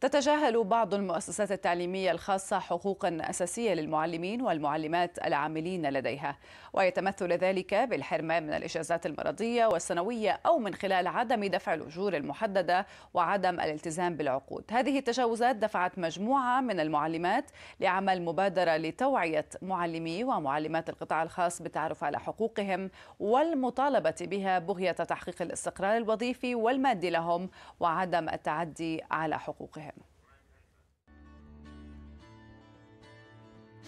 تتجاهل بعض المؤسسات التعليمية الخاصة حقوقا أساسية للمعلمين والمعلمات العاملين لديها ويتمثل ذلك بالحرمان من الإجازات المرضية والسنوية أو من خلال عدم دفع الأجور المحددة وعدم الالتزام بالعقود هذه التجاوزات دفعت مجموعة من المعلمات لعمل مبادرة لتوعية معلمي ومعلمات القطاع الخاص بالتعرف على حقوقهم والمطالبة بها بغية تحقيق الاستقرار الوظيفي والمادي لهم وعدم التعدي على حقوقهم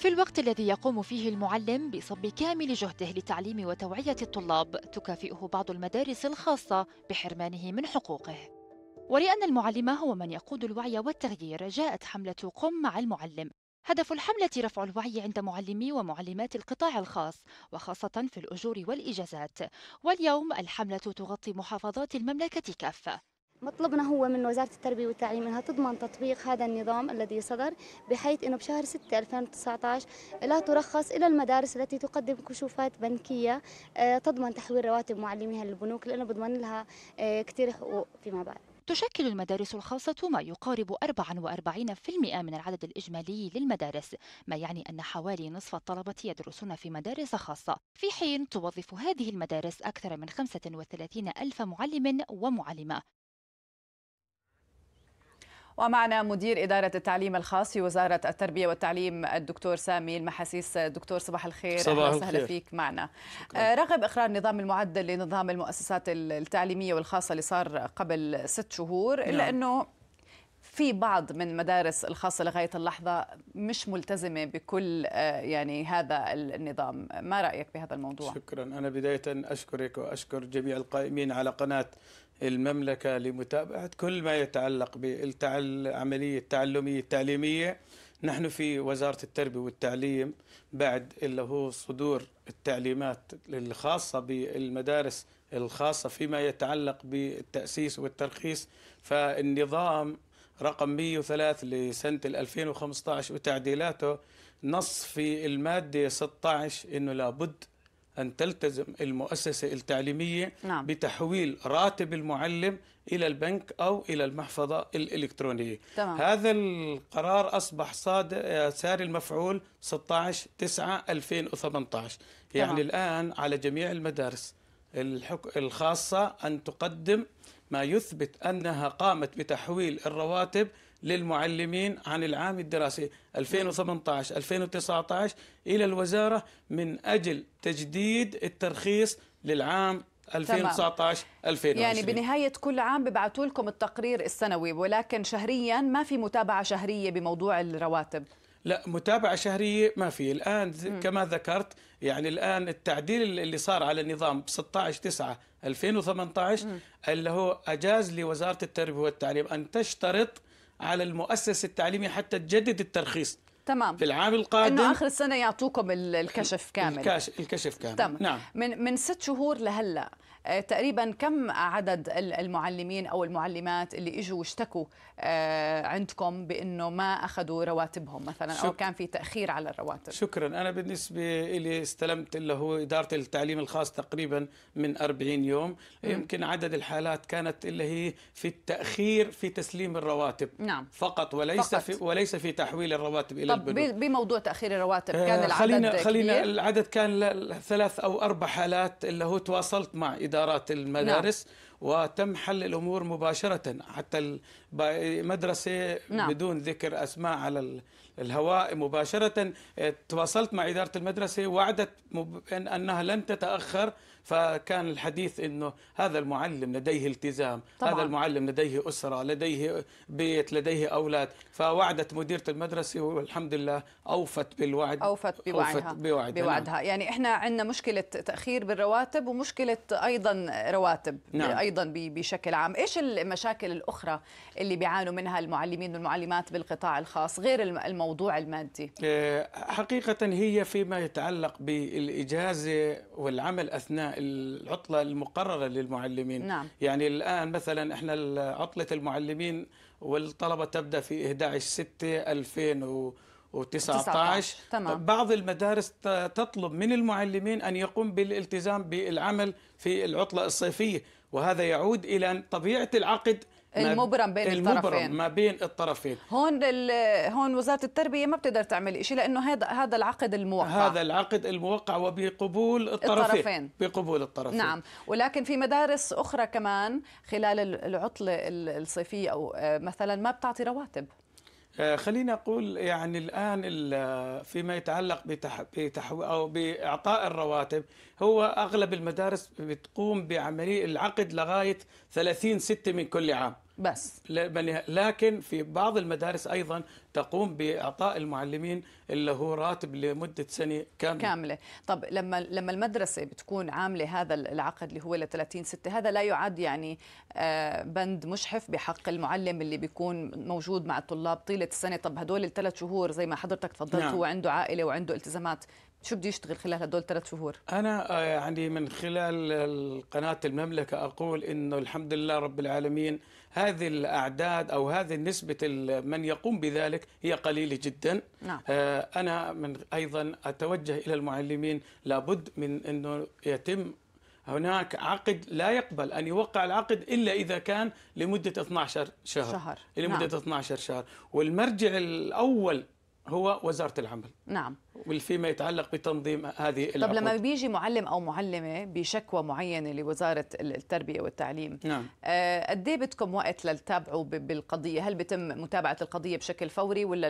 في الوقت الذي يقوم فيه المعلم بصب كامل جهده لتعليم وتوعية الطلاب تكافئه بعض المدارس الخاصة بحرمانه من حقوقه ولأن المعلم هو من يقود الوعي والتغيير جاءت حملة قم مع المعلم هدف الحملة رفع الوعي عند معلمي ومعلمات القطاع الخاص وخاصة في الأجور والإجازات واليوم الحملة تغطي محافظات المملكة كافة مطلبنا هو من وزارة التربية والتعليم أنها تضمن تطبيق هذا النظام الذي صدر بحيث أنه بشهر 6 2019 لا ترخص إلى المدارس التي تقدم كشوفات بنكية آه، تضمن تحويل رواتب معلميها للبنوك لأنه بضمن لها آه، كثير حقوق فيما بعد تشكل المدارس الخاصة ما يقارب 44% من العدد الإجمالي للمدارس ما يعني أن حوالي نصف الطلبة يدرسون في مدارس خاصة في حين توظف هذه المدارس أكثر من 35 ألف معلم ومعلمة ومعنا مدير إدارة التعليم الخاص في وزارة التربية والتعليم الدكتور سامي المحاسيس دكتور صباح الخير صباح أهلا وسهلا فيك معنا شكرا. آه، رغب إقرار نظام المعدل لنظام المؤسسات التعليمية والخاصة اللي صار قبل ست شهور نعم. إلا أنه في بعض من المدارس الخاصة لغاية اللحظة مش ملتزمة بكل آه، يعني هذا النظام ما رأيك بهذا الموضوع؟ شكرا أنا بداية أشكرك وأشكر جميع القائمين على قناة المملكة لمتابعة كل ما يتعلق بالعملية التعلمية التعليمية نحن في وزارة التربية والتعليم بعد اللي هو صدور التعليمات الخاصة بالمدارس الخاصة فيما يتعلق بالتأسيس والترخيص فالنظام رقم 103 لسنة 2015 وتعديلاته نص في المادة 16 أنه لابد أن تلتزم المؤسسة التعليمية نعم. بتحويل راتب المعلم إلى البنك أو إلى المحفظة الإلكترونية تمام. هذا القرار أصبح صاد آه، ساري المفعول 16 9 2018 يعني الآن على جميع المدارس الحك... الخاصة أن تقدم ما يثبت أنها قامت بتحويل الرواتب للمعلمين عن العام الدراسي 2018 2019 الى الوزاره من اجل تجديد الترخيص للعام 2019 2020 يعني بنهاية كل عام ببعثوا لكم التقرير السنوي ولكن شهريا ما في متابعة شهرية بموضوع الرواتب لا متابعة شهرية ما في الآن م. كما ذكرت يعني الآن التعديل اللي صار على النظام 16 9 2018 م. اللي هو أجاز لوزارة التربية والتعليم أن تشترط على المؤسس التعليمي حتى تجدد الترخيص تمام في العام القادم انه اخر السنه يعطوكم الكشف كامل الكشف, الكشف كامل تمام نعم من من ست شهور لهلا آه، تقريبا كم عدد المعلمين او المعلمات اللي اجوا واشتكوا آه، عندكم بانه ما اخذوا رواتبهم مثلا او كان في تاخير على الرواتب شكرا انا بالنسبه لي استلمت اللي هو اداره التعليم الخاص تقريبا من 40 يوم يمكن عدد الحالات كانت اللي هي في التاخير في تسليم الرواتب نعم. فقط وليس فقط. في وليس في تحويل الرواتب الى طب البنوك بموضوع تاخير الرواتب آه، كان العدد خلينا خلينا كبير؟ العدد كان ثلاث او اربع حالات اللي هو تواصلت مع إدارات المدارس نعم. وتم حل الأمور مباشرة حتى المدرسة نعم. بدون ذكر أسماء على الهواء مباشرة إيه، تواصلت مع إدارة المدرسة وعدت أنها لن تتأخر فكان الحديث انه هذا المعلم لديه التزام طبعا. هذا المعلم لديه اسره لديه بيت لديه اولاد فوعدت مديره المدرسه والحمد لله اوفت بالوعد اوفت بوعدها أوفت بوعدها, نعم. بوعدها. نعم. يعني احنا عندنا مشكله تاخير بالرواتب ومشكله ايضا رواتب نعم. ايضا بشكل عام ايش المشاكل الاخرى اللي بيعانوا منها المعلمين والمعلمات بالقطاع الخاص غير الموضوع المادي آه، حقيقه هي فيما يتعلق بالاجازه والعمل اثناء العطلة المقررة للمعلمين نعم. يعني الآن مثلا إحنا عطلة المعلمين والطلبة تبدأ في 11 6 2000 و19 تمام. بعض المدارس تطلب من المعلمين أن يقوم بالالتزام بالعمل في العطلة الصيفية وهذا يعود إلى طبيعة العقد المبرم بين المبرم الطرفين ما بين الطرفين هون هون وزاره التربيه ما بتقدر تعمل شيء لانه هذا هذا العقد الموقع هذا العقد الموقع وبقبول الطرفين, الطرفين. بقبول الطرفين نعم ولكن في مدارس اخرى كمان خلال العطله الصيفيه او آه، مثلا ما بتعطي رواتب آه، خلينا اقول يعني الان فيما يتعلق بتحو او باعطاء الرواتب هو اغلب المدارس بتقوم بعمليه العقد لغايه 30 6 من كل عام بس لكن في بعض المدارس ايضا تقوم باعطاء المعلمين اللي هو راتب لمده سنه كامله كامله طب لما لما المدرسه بتكون عامله هذا العقد اللي هو ل 30 6 هذا لا يعد يعني آه، بند مشحف بحق المعلم اللي بيكون موجود مع الطلاب طيله السنه طب هدول الثلاث شهور زي ما حضرتك تفضلت نعم. هو عنده عائله وعنده التزامات شو بده يشتغل خلال هدول ثلاث شهور؟ أنا آه، يعني من خلال قناة المملكة أقول إنه الحمد لله رب العالمين هذه الأعداد أو هذه نسبة من يقوم بذلك هي قليلة جدا نعم. آه، أنا من أيضا أتوجه إلى المعلمين لابد من أنه يتم هناك عقد لا يقبل أن يوقع العقد إلا إذا كان لمدة 12 شهر, شهر. لمدة نعم. 12 شهر والمرجع الأول هو وزاره العمل نعم فيما يتعلق بتنظيم هذه طب العقود. لما بيجي معلم او معلمه بشكوى معينه لوزاره التربيه والتعليم نعم آه، قد ايه بدكم وقت للتابعوا بالقضيه هل بتم متابعه القضيه بشكل فوري ولا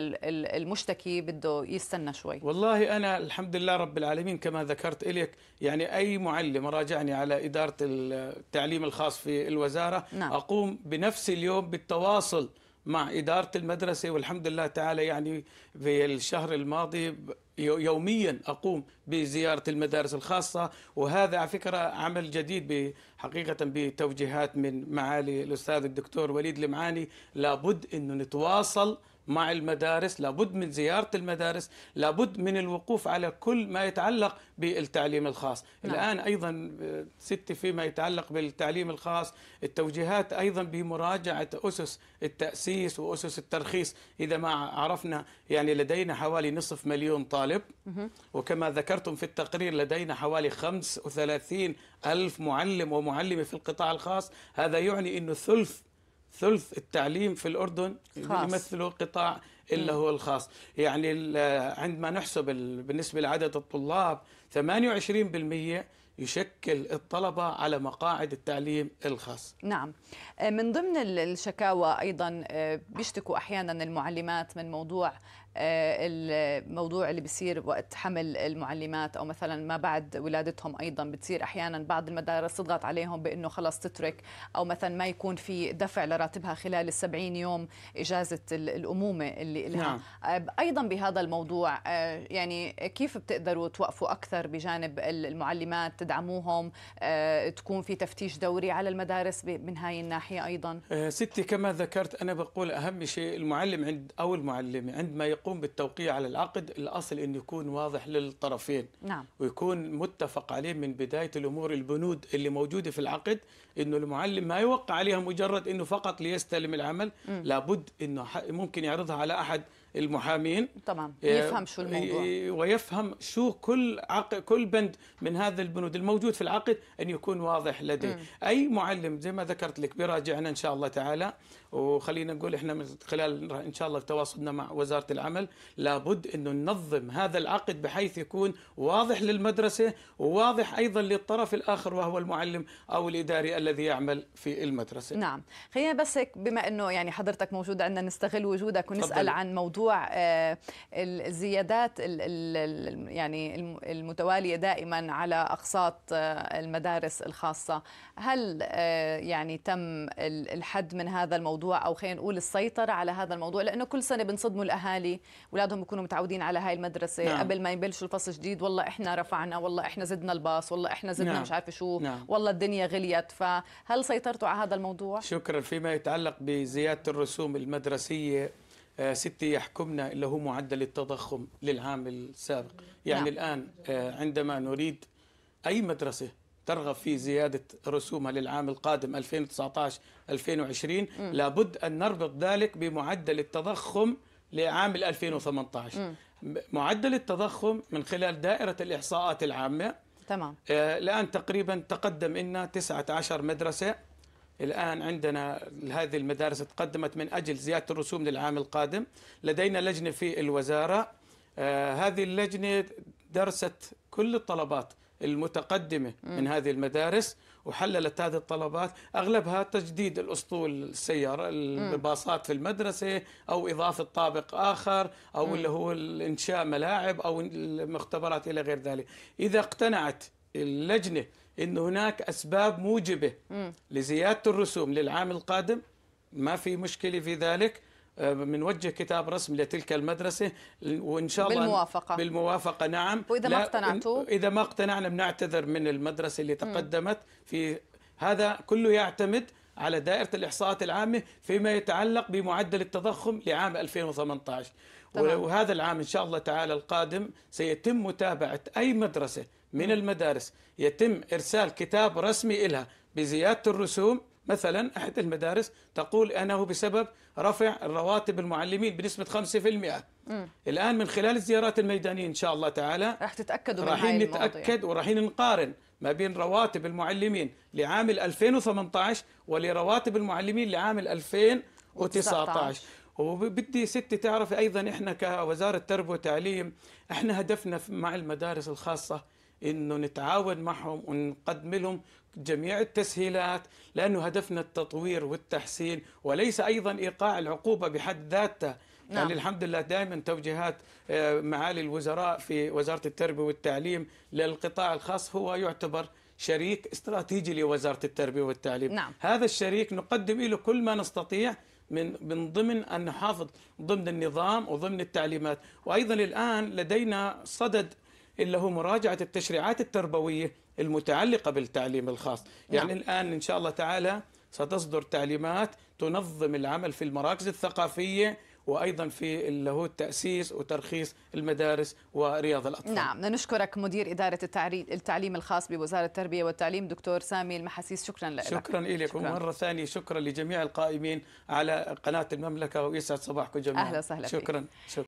المشتكي بده يستنى شوي والله انا الحمد لله رب العالمين كما ذكرت اليك يعني اي معلم راجعني على اداره التعليم الخاص في الوزاره نعم. اقوم بنفس اليوم بالتواصل مع إدارة المدرسة والحمد لله تعالى يعني في الشهر الماضي يوميا أقوم بزيارة المدارس الخاصة وهذا على فكرة عمل جديد حقيقة بتوجيهات من معالي الأستاذ الدكتور وليد المعاني لابد أنه نتواصل مع المدارس لابد من زيارة المدارس لابد من الوقوف على كل ما يتعلق بالتعليم الخاص نعم. الآن أيضا آه، ستي فيما يتعلق بالتعليم الخاص التوجيهات أيضا بمراجعة أسس التأسيس وأسس الترخيص إذا ما عرفنا يعني لدينا حوالي نصف مليون طالب وكما ذكرتم في التقرير لدينا حوالي 35 ألف معلم ومعلمة في القطاع الخاص هذا يعني أنه ثلث ثلث التعليم في الأردن خاص. يمثله قطاع إلا هو الخاص يعني عندما نحسب بالنسبة لعدد الطلاب 28% يشكل الطلبة على مقاعد التعليم الخاص نعم آه، من ضمن الشكاوى أيضا آه، بيشتكوا أحيانا المعلمات من موضوع آه، الموضوع اللي بيصير وقت حمل المعلمات او مثلا ما بعد ولادتهم ايضا بتصير احيانا بعض المدارس تضغط عليهم بانه خلص تترك او مثلا ما يكون في دفع لراتبها خلال ال 70 يوم اجازه الامومه اللي لها نعم. آه، ايضا بهذا الموضوع آه، يعني كيف بتقدروا توقفوا اكثر بجانب المعلمات تدعموهم تكون في تفتيش دوري على المدارس من هاي الناحيه ايضا ستي كما ذكرت انا بقول اهم شيء المعلم عند او المعلمه عندما يق... يقوم بالتوقيع على العقد الأصل أن يكون واضح للطرفين نعم. ويكون متفق عليه من بداية الأمور البنود اللي موجودة في العقد أنه المعلم ما يوقع عليها مجرد أنه فقط ليستلم العمل م. لابد أنه ممكن يعرضها على أحد المحامين طبعا آه، يفهم شو الموضوع آه، ويفهم شو كل عقد كل بند من هذا البنود الموجود في العقد ان يكون واضح لديه مم. اي معلم زي ما ذكرت لك بيراجعنا ان شاء الله تعالى وخلينا نقول احنا من خلال ان شاء الله تواصلنا مع وزاره العمل لابد انه ننظم هذا العقد بحيث يكون واضح للمدرسه وواضح ايضا للطرف الاخر وهو المعلم او الاداري الذي يعمل في المدرسه نعم خلينا بس بما انه يعني حضرتك موجود عندنا نستغل وجودك ونسال فضل. عن موضوع موضوع آه، الزيادات يعني المتواليه دائما على اقساط آه، المدارس الخاصه هل آه، يعني تم الحد من هذا الموضوع او خلينا نقول السيطره على هذا الموضوع لانه كل سنه بنصدموا الاهالي اولادهم بيكونوا متعودين على هاي المدرسه نعم. قبل ما يبلشوا الفصل الجديد والله احنا رفعنا والله احنا زدنا الباص والله احنا زدنا نعم. مش عارفه شو نعم. والله الدنيا غليت فهل سيطرتوا على هذا الموضوع شكرا فيما يتعلق بزياده الرسوم المدرسيه آه، ستي يحكمنا اللي هو معدل التضخم للعام السابق يعني نعم. الآن آه، عندما نريد أي مدرسة ترغب في زيادة رسومها للعام القادم 2019-2020 لابد أن نربط ذلك بمعدل التضخم لعام 2018 م. معدل التضخم من خلال دائرة الإحصاءات العامة تمام آه، الآن تقريبا تقدم إلنا 19 مدرسة الآن عندنا هذه المدارس تقدمت من أجل زيادة الرسوم للعام القادم لدينا لجنة في الوزارة آه، هذه اللجنة درست كل الطلبات المتقدمة من هذه المدارس وحللت هذه الطلبات أغلبها تجديد الأسطول السيارة الباصات في المدرسة أو إضافة طابق آخر أو اللي هو إنشاء ملاعب أو المختبرات إلى غير ذلك إذا اقتنعت اللجنه ان هناك اسباب موجبه لزياده الرسوم للعام القادم ما في مشكله في ذلك آه، بنوجه كتاب رسم لتلك المدرسة وإن شاء الله بالموافقة بالموافقة نعم وإذا ما اقتنعتوا إذا ما اقتنعنا بنعتذر من المدرسة اللي تقدمت في هذا كله يعتمد على دائرة الإحصاءات العامة فيما يتعلق بمعدل التضخم لعام 2018 طبعا. وهذا العام إن شاء الله تعالى القادم سيتم متابعة أي مدرسة من نعم. المدارس يتم إرسال كتاب رسمي إلها بزيادة الرسوم مثلا أحد المدارس تقول أنه بسبب رفع الرواتب المعلمين بنسبة 5% م. الآن من خلال الزيارات الميدانية إن شاء الله تعالى راح تتأكدوا راح نتأكد وراح نقارن ما بين رواتب المعلمين لعام 2018 ولرواتب المعلمين لعام 2019 وبدي ستي تعرف أيضا إحنا كوزارة تربية وتعليم إحنا هدفنا مع المدارس الخاصة انه نتعاون معهم ونقدم لهم جميع التسهيلات لانه هدفنا التطوير والتحسين وليس ايضا ايقاع العقوبه بحد ذاتها يعني نعم. يعني الحمد لله دائما توجيهات آه، معالي الوزراء في وزاره التربيه والتعليم للقطاع الخاص هو يعتبر شريك استراتيجي لوزاره التربيه والتعليم نعم. هذا الشريك نقدم له كل ما نستطيع من من ضمن ان نحافظ ضمن النظام وضمن التعليمات وايضا الان لدينا صدد إلا هو مراجعة التشريعات التربوية المتعلقة بالتعليم الخاص يعني نعم. الآن إن شاء الله تعالى ستصدر تعليمات تنظم العمل في المراكز الثقافية وايضا في اللي هو التاسيس وترخيص المدارس ورياض الاطفال. نعم، نشكرك مدير اداره التعليم الخاص بوزاره التربيه والتعليم دكتور سامي المحاسيس، شكرا لك. شكرا لك ومره ثانيه شكرا لجميع القائمين على قناه المملكه ويسعد صباحكم جميعا. اهلا وسهلا شكرا. شكرا.